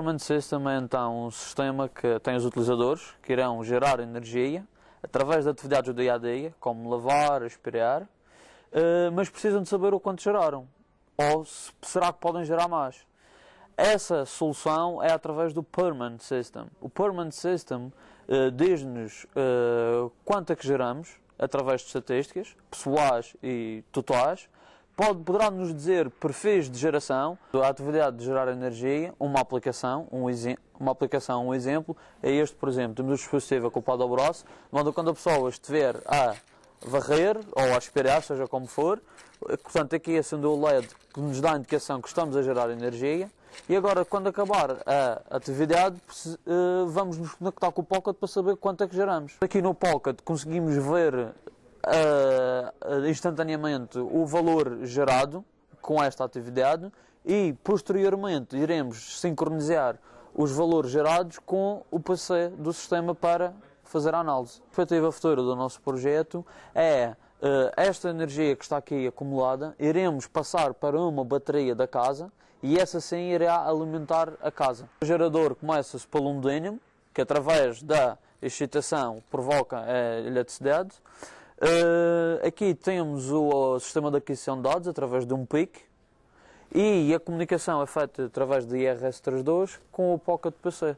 Performance System é então um sistema que tem os utilizadores que irão gerar energia através de atividades do dia a dia, como lavar, aspirar, eh, mas precisam de saber o quanto geraram ou será que podem gerar mais. Essa solução é através do Permanent System. O Permanent System eh, diz-nos eh, quanto é que geramos através de estatísticas pessoais e totais Pode, poderá nos dizer perfis de geração, a atividade de gerar energia, uma aplicação, um exemplo, uma aplicação, um exemplo, é este, por exemplo, temos o dispositivo acoplado ao braço, onde quando a pessoa estiver a varrer ou a aspirar, seja como for, portanto aqui acendeu é o LED que nos dá a indicação que estamos a gerar energia, e agora quando acabar a atividade eh, vamos nos conectar com o Pocket para saber quanto é que geramos. Aqui no Pocket conseguimos ver uh, instantaneamente o valor gerado com esta atividade e posteriormente iremos sincronizar os valores gerados com o PC do sistema para fazer a análise. A perspectiva futura do nosso projeto é uh, esta energia que está aqui acumulada, iremos passar para uma bateria da casa e essa sim irá alimentar a casa. O gerador começa-se pelo molênio, que através da excitação provoca a eletricidade. Uh, aqui temos o, o, sistema de aquisição de dados através de um PIC e a comunicação é feita através de IRS32 com o Pocket PC.